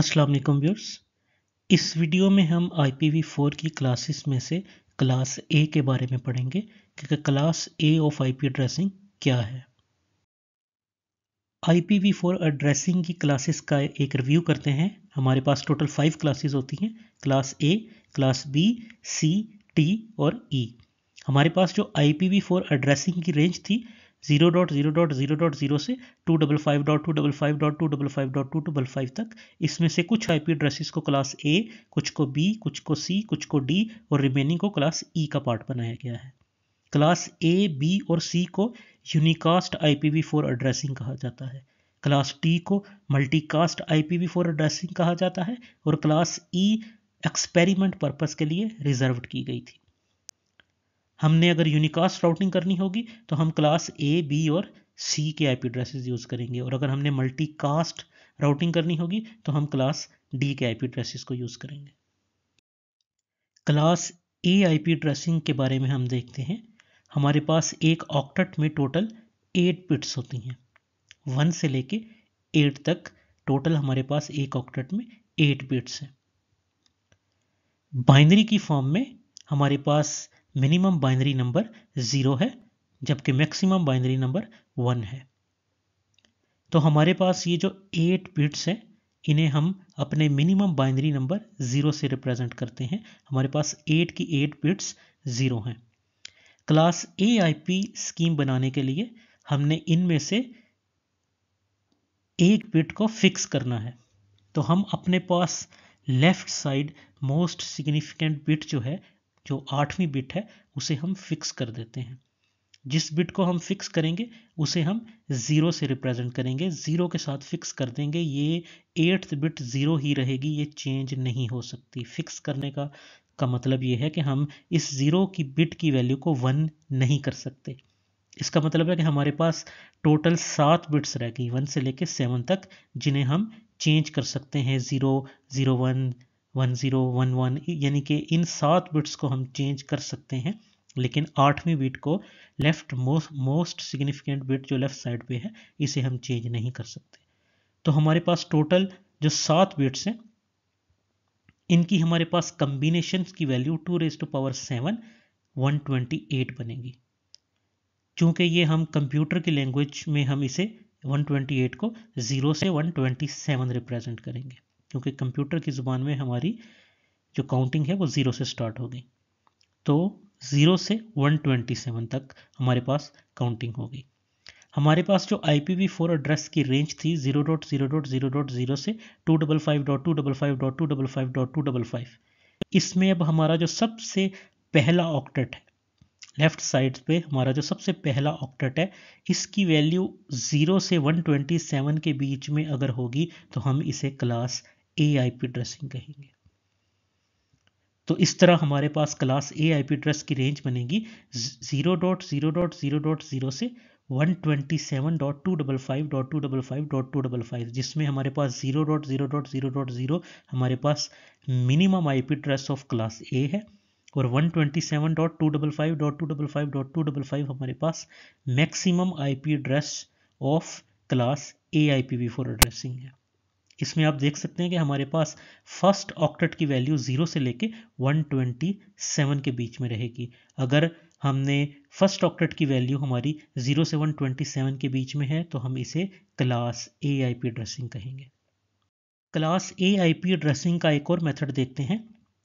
अस्सलाम वालेकुम व्यूअर्स इस वीडियो में हम IPv4 की क्लासेस में से क्लास ए के बारे में पढ़ेंगे कि class A of P addressing क्या है IPv4 एड्रेसिंग की क्लासेस का एक रिव्यू करते हैं हमारे पास टोटल फाइव क्लासेस होती हैं class A class B C T और ई e. हमारे पास जो IPv4 एड्रेसिंग की रेंज थी zero dot zero dot zero dot zero से two double five dot two double five dot two double five dot two double five तक इसमें से कुछ आईपी एड्रेसेस को क्लास ए कुछ को बी कुछ को सी कुछ को डी और रिमेनिंग को क्लास ई e का पार्ट बनाया गया है क्लास ए बी और सी को यूनिकास्ट आई फोर एड्रेसिंग कहा जाता है क्लास टी को मल्टीकास्ट आई फोर एड्रेसिंग कहा जाता है और क्लास ई एक्सपेरिमेंट पर्पज़ के लिए रिजर्व की गई थी हमने अगर यूनिकास्ट राउटिंग करनी होगी तो हम क्लास ए बी और सी के आईपी एड्रेसेस यूज़ करेंगे और अगर हमने मल्टीकास्ट राउटिंग करनी होगी तो हम क्लास डी के आईपी एड्रेसेस को यूज़ करेंगे क्लास ए आईपी एड्रेसिंग के बारे में हम देखते हैं हमारे पास एक ऑक्टेट में टोटल एट बिट्स होती हैं वन से लेके एट तक टोटल हमारे पास एक ऑक्टेट में एट बिट्स हैं बाइनरी की फॉर्म में हमारे पास मिनिमम बाइनरी नंबर ज़ीरो है जबकि मैक्सिमम बाइनरी नंबर वन है तो हमारे पास ये जो एट बिट्स हैं इन्हें हम अपने मिनिमम बाइनरी नंबर ज़ीरो से रिप्रेजेंट करते हैं हमारे पास एट की एट बिट्स ज़ीरो हैं class A I P scheme बनाने के लिए हमने इनमें से एक बिट को फिक्स करना है तो हम अपने पास left side most significant bit जो है जो आठवीं बिट है उसे हम फिक्स कर देते हैं जिस बिट को हम फिक्स करेंगे उसे हम ज़ीरो से रिप्रेजेंट करेंगे ज़ीरो के साथ फिक्स कर देंगे ये एट्थ बिट ज़ीरो ही रहेगी ये चेंज नहीं हो सकती फिक्स करने का का मतलब ये है कि हम इस ज़ीरो की बिट की वैल्यू को वन नहीं कर सकते इसका मतलब है कि हमारे पास टोटल सात बिट्स रह गई वन से लेकर सेवन तक जिन्हें हम चेंज कर सकते हैं ज़ीरो ज़ीरो वन 1011 यानी कि इन सात बिट्स को हम चेंज कर सकते हैं लेकिन आठवीं बिट को left most most significant bit जो लेफ्ट साइड पे है इसे हम चेंज नहीं कर सकते तो हमारे पास टोटल जो सात बिट्स हैं इनकी हमारे पास कम्बिनेशन की value two raise to power seven one twenty eight बनेगी चूँकि ये हम कंप्यूटर की लैंग्वेज में हम इसे 128 को 0 से 127 रिप्रेजेंट करेंगे क्योंकि कंप्यूटर की ज़ुबान में हमारी जो काउंटिंग है वो ज़ीरो से स्टार्ट होगी तो ज़ीरो से 127 तक हमारे पास काउंटिंग होगी हमारे पास जो I P V four address की रेंज थी zero dot zero dot zero dot zero से two double five dot two double five dot two double five dot two double five इसमें अब हमारा जो सबसे पहला ऑक्टेट है लेफ्ट साइड पे हमारा जो सबसे पहला ऑक्टेट है इसकी वैल्यू ज़ीरो से 127 के बीच में अगर होगी तो हम इसे class A I P dressing कहेंगे तो इस तरह हमारे पास class A I P dress की रेंज बनेगी zero dot zero dot zero dot zero से one twenty seven dot two double five dot two double five dot two double five जिसमें हमारे पास zero dot zero dot zero dot zero हमारे पास minimum I P dress of class A है और 127.255.255.255 हमारे पास maximum IP address of class A I P V four addressing है इसमें आप देख सकते हैं कि हमारे पास फर्स्ट ऑक्टेट की वैल्यू ज़ीरो से लेके 127 के बीच में रहेगी अगर हमने फर्स्ट ऑक्टेट की वैल्यू हमारी ज़ीरो से 127 के बीच में है तो हम इसे class A I P dressing कहेंगे class A I P dressing का एक और मेथड देखते हैं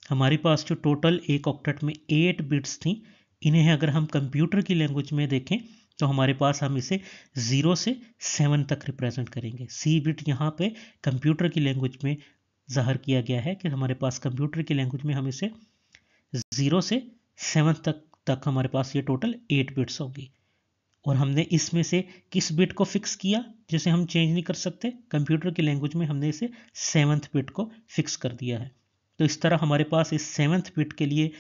हमारे पास जो टोटल एक ऑक्टेट में एट बिट्स थी इन्हें अगर हम कंप्यूटर की लैंग्वेज में देखें तो हमारे पास हम इसे ज़ीरो से सेवन तक रिप्रेजेंट करेंगे सी बिट यहाँ पे कंप्यूटर की लैंग्वेज में ज़ाहर किया गया है कि हमारे पास कंप्यूटर की लैंग्वेज में हम इसे ज़ीरो से सेवन तक तक हमारे पास ये टोटल एट बिट्स होगी और हमने इसमें से किस बिट को फिक्स किया जिसे हम चेंज नहीं कर सकते कंप्यूटर की लैंग्वेज में हमने इसे सेवन्थ बिट को फिक्स कर दिया है तो इस तरह हमारे पास इस सेवन्थ बिट के लिए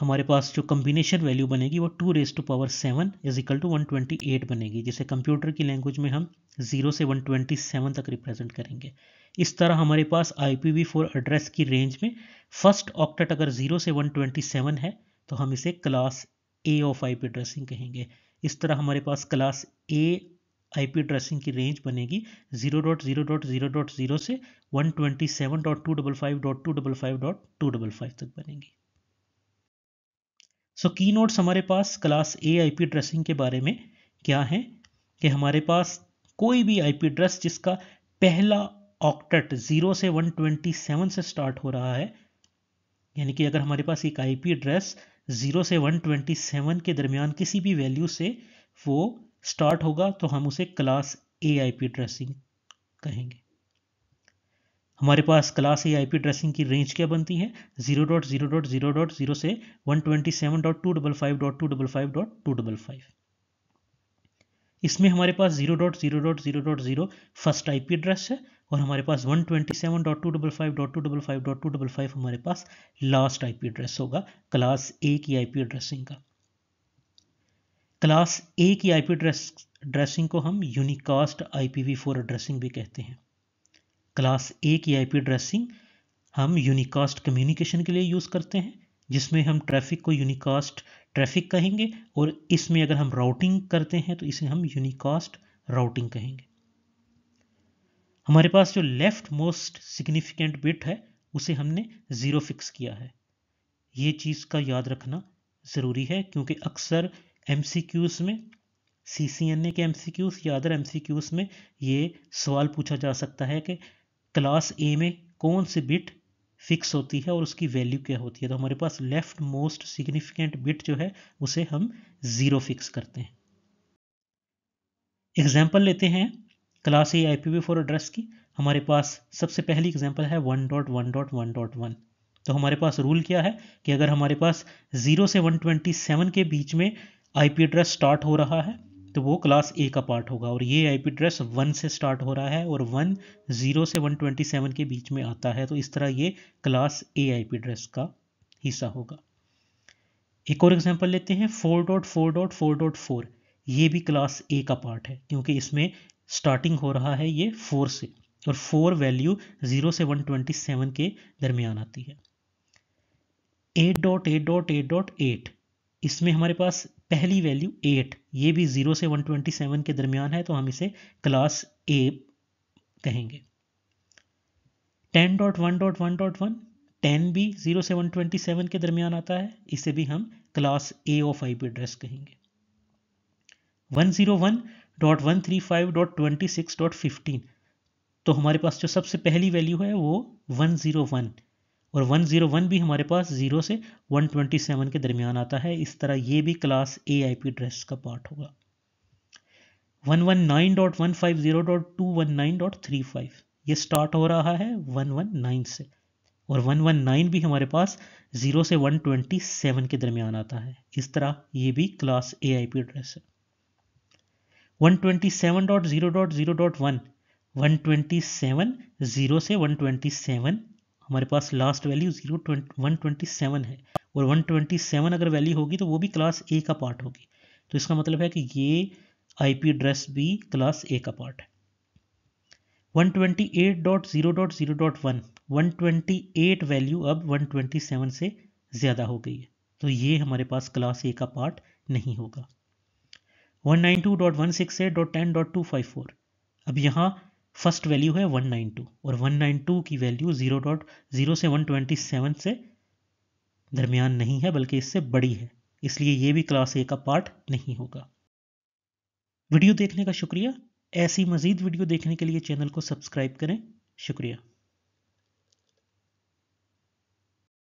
हमारे पास जो कम्बिनेशन वैल्यू बनेगी वो two raise to power seven is equal to one twenty eight बनेगी जिसे कंप्यूटर की लैंग्वेज में हम जीरो से वन ट्वेंटी सेवन तक रिप्रेजेंट करेंगे इस तरह हमारे पास I P V four address की रेंज में फर्स्ट ऑक्टेट अगर जीरो से वन ट्वेंटी सेवन है तो हम इसे class A of I P addressing कहेंगे इस तरह हमारे पास class A I P addressing की रेंज बनेगी zero dot zero dot zero dot zero से one twenty seven dot two double five dot two double five dot two double five तक बनेगी सो की नोट्स हमारे पास class A IP dressing के बारे में क्या है कि हमारे पास कोई भी आईपी ड्रेस जिसका पहला ऑक्टेट जीरो से 127 से स्टार्ट हो रहा है यानी कि अगर हमारे पास एक आईपी ड्रेस जीरो से 127 के दरमियान किसी भी वैल्यू से वो स्टार्ट होगा तो हम उसे क्लास ए आईपी ड्रेसिंग कहेंगे हमारे पास क्लास ए आईपी ड्रेसिंग की रेंज क्या बनती है zero dot zero dot zero dot zero से one twenty seven dot two double five dot two double five dot two double five इसमें हमारे पास zero dot zero dot zero dot zero first IP address है और हमारे पास one twenty seven dot two double five dot two double five dot two double five हमारे पास last IP address होगा क्लास ए की आईपी एड्रेसिंग का class A की आईपी ड्रेस ड्रेसिंग को हम यूनिकास्ट फोर एड्रेसिंग भी कहते हैं क्लास ए की आईपी एड्रेसिंग हम यूनिकास्ट कम्युनिकेशन के लिए यूज़ करते हैं जिसमें हम ट्रैफिक को यूनिकास्ट ट्रैफिक कहेंगे और इसमें अगर हम राउटिंग करते हैं तो इसे हम यूनिकास्ट राउटिंग कहेंगे हमारे पास जो लेफ्ट मोस्ट सिग्निफिकेंट बिट है उसे हमने ज़ीरो फिक्स किया है ये चीज़ का याद रखना ज़रूरी है क्योंकि अक्सर एम में सी सी एन ए के एम या अदर एम में ये सवाल पूछा जा सकता है कि क्लास ए में कौन सी बिट फिक्स होती है और उसकी वैल्यू क्या होती है तो हमारे पास लेफ्ट मोस्ट सिग्निफिकेंट बिट जो है उसे हम ज़ीरो फिक्स करते हैं एग्जाम्पल लेते हैं class A I P four address की हमारे पास सबसे पहली एग्जाम्पल है one dot one dot one dot one तो हमारे पास रूल क्या है कि अगर हमारे पास ज़ीरो से वन ट्वेंटी सेवन के बीच में आई एड्रेस स्टार्ट हो रहा है तो वो क्लास ए का पार्ट होगा और ये आईपी एड्रेस वन से स्टार्ट हो रहा है और वन ज़ीरो से वन ट्वेंटी सेवन के बीच में आता है तो इस तरह ये क्लास ए आईपी एड्रेस का हिस्सा होगा एक और एग्जाम्पल लेते हैं four dot four dot four dot four ये भी क्लास ए का पार्ट है क्योंकि इसमें स्टार्टिंग हो रहा है ये फोर से और फोर वैल्यू ज़ीरो से वन ट्वेंटी सेवन के दरमियान आती है eight dot eight dot eight dot eight इसमें हमारे पास पहली वैल्यू एट ये भी ज़ीरो से वन ट्वेंटी सेवन के दरमियान है तो हम इसे क्लास ए कहेंगे ten dot one dot one dot one ten भी ज़ीरो से वन ट्वेंटी सेवन के दरमियान आता है इसे भी हम class A of I P address कहेंगे one zero one dot one three five dot twenty six dot fifteen तो हमारे पास जो सबसे पहली वैल्यू है वो वन ज़ीरो वन और 101 भी हमारे पास 0 से 127 के दरमियान आता है इस तरह ये भी class A I P address का पार्ट होगा 119.150.219.35 ये स्टार्ट हो रहा है 119 से और 119 भी हमारे पास 0 से 127 के दरमियान आता है इस तरह ये भी class A I P address है 127.0.0.1 127 0 से 127 हमारे पास last value zero one twenty seven है और वन ट्वेंटी सेवन अगर वैल्यू होगी तो वो भी क्लास ए का पार्ट होगी तो इसका मतलब है कि ये आईपी एड्रेस भी क्लास ए का पार्ट है 128.0.0.1 128 वैल्यू अब 127 से ज़्यादा हो गई है तो ये हमारे पास क्लास ए का पार्ट नहीं होगा 192.168.10.254 अब यहाँ फर्स्ट वैल्यू है 192 और 192 की वैल्यू 0.0 से 127 से दरमियान नहीं है बल्कि इससे बड़ी है इसलिए ये भी क्लास ए का पार्ट नहीं होगा वीडियो देखने का शुक्रिया ऐसी मज़ीद वीडियो देखने के लिए चैनल को सब्सक्राइब करें शुक्रिया